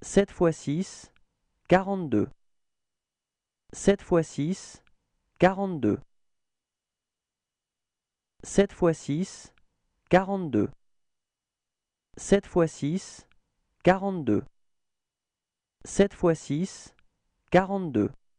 7 fois 6, 42. 7 fois 6, 42. 7 fois 6, 42. 7 fois 6, 42. 7 fois 6, 42.